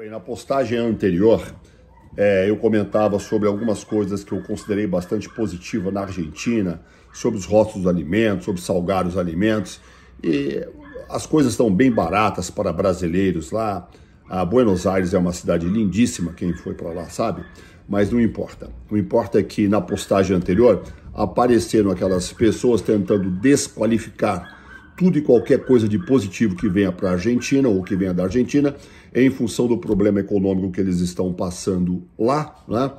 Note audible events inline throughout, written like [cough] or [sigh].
Bem, na postagem anterior, é, eu comentava sobre algumas coisas que eu considerei bastante positiva na Argentina, sobre os rótulos dos alimentos, sobre salgar os alimentos. E as coisas estão bem baratas para brasileiros lá. A Buenos Aires é uma cidade lindíssima, quem foi para lá sabe, mas não importa. O importa é que na postagem anterior apareceram aquelas pessoas tentando desqualificar tudo e qualquer coisa de positivo que venha para a Argentina ou que venha da Argentina, em função do problema econômico que eles estão passando lá, né?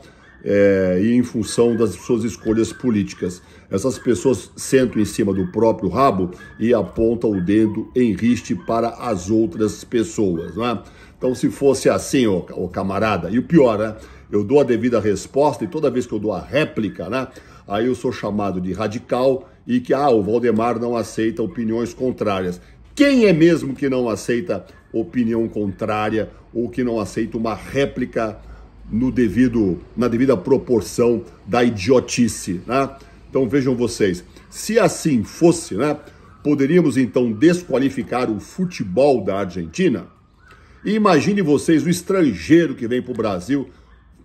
É, e em função das suas escolhas políticas. Essas pessoas sentam em cima do próprio rabo e apontam o dedo em riste para as outras pessoas. Né? Então, se fosse assim, ô, ô camarada, e o pior, né? Eu dou a devida resposta e toda vez que eu dou a réplica, né? aí eu sou chamado de radical e que ah, o Valdemar não aceita opiniões contrárias. Quem é mesmo que não aceita opinião contrária ou que não aceita uma réplica no devido, na devida proporção da idiotice, né? Então vejam vocês, se assim fosse, né, poderíamos então desqualificar o futebol da Argentina? imagine vocês o estrangeiro que vem para o Brasil,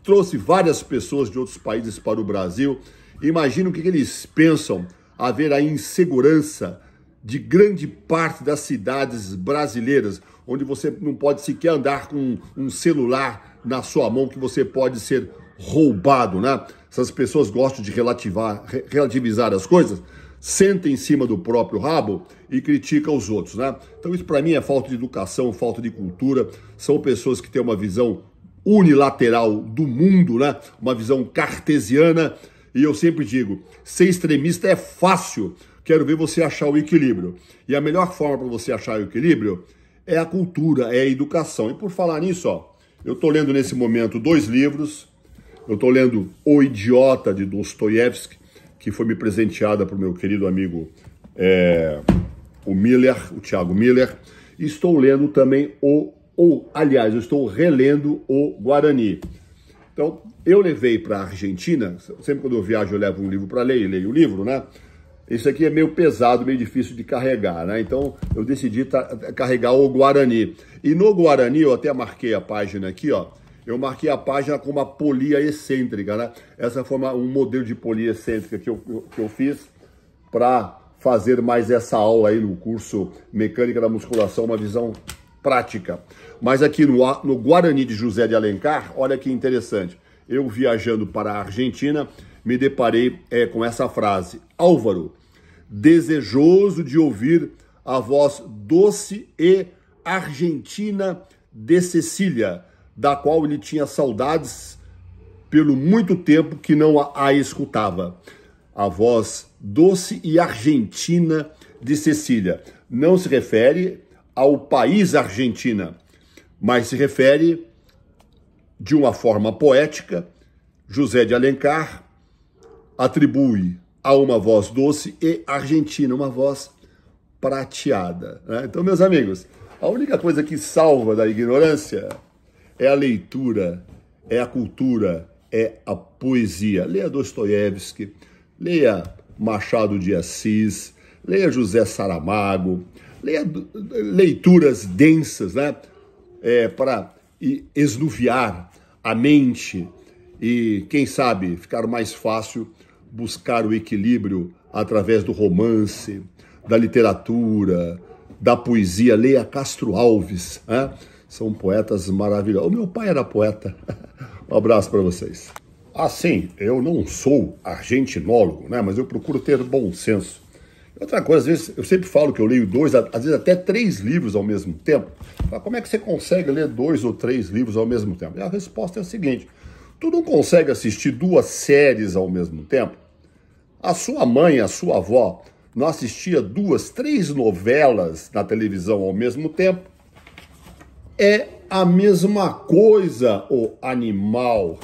trouxe várias pessoas de outros países para o Brasil Imagina o que, eles pensam haver a insegurança de grande parte das cidades brasileiras, onde você não pode sequer andar com um celular na sua mão que você pode ser roubado, né? Essas pessoas gostam de relativar, relativizar as coisas, sentem em cima do próprio rabo e criticam os outros, né? Então isso para mim é falta de educação, falta de cultura, são pessoas que têm uma visão unilateral do mundo, né? Uma visão cartesiana e eu sempre digo: ser extremista é fácil. Quero ver você achar o equilíbrio. E a melhor forma para você achar o equilíbrio é a cultura, é a educação. E por falar nisso, ó, eu estou lendo nesse momento dois livros. Eu estou lendo O Idiota de Dostoiévski, que foi me presenteada por meu querido amigo é, o Miller, o Thiago Miller. E estou lendo também o, ou aliás, eu estou relendo o Guarani. Então, eu levei para a Argentina, sempre quando eu viajo eu levo um livro para ler e leio o livro, né? Esse aqui é meio pesado, meio difícil de carregar, né? Então, eu decidi carregar o Guarani. E no Guarani, eu até marquei a página aqui, ó. Eu marquei a página com uma polia excêntrica, né? Essa foi uma, um modelo de polia excêntrica que eu, que eu fiz para fazer mais essa aula aí no curso Mecânica da Musculação, uma visão prática. Mas aqui no, no Guarani de José de Alencar, olha que interessante. Eu viajando para a Argentina, me deparei é, com essa frase: Álvaro, desejoso de ouvir a voz doce e argentina de Cecília, da qual ele tinha saudades pelo muito tempo que não a, a escutava. A voz doce e argentina de Cecília. Não se refere ao país Argentina, mas se refere de uma forma poética. José de Alencar atribui a uma voz doce e Argentina uma voz prateada. Né? Então, meus amigos, a única coisa que salva da ignorância é a leitura, é a cultura, é a poesia. Leia Dostoiévski, leia Machado de Assis, leia José Saramago, leia leituras densas, né? É, para esnuviar a mente e, quem sabe, ficar mais fácil buscar o equilíbrio através do romance, da literatura, da poesia. Leia Castro Alves, né? são poetas maravilhosos. O meu pai era poeta. [laughs] um abraço para vocês. Assim, eu não sou argentinólogo, né? mas eu procuro ter bom senso Outra coisa, às vezes, eu sempre falo que eu leio dois, às vezes até três livros ao mesmo tempo. Falo, como é que você consegue ler dois ou três livros ao mesmo tempo? E a resposta é a seguinte: tu não consegue assistir duas séries ao mesmo tempo? A sua mãe, a sua avó, não assistia duas, três novelas na televisão ao mesmo tempo? É a mesma coisa, o animal.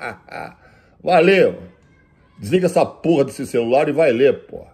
[laughs] Valeu! Desliga essa porra desse celular e vai ler, porra.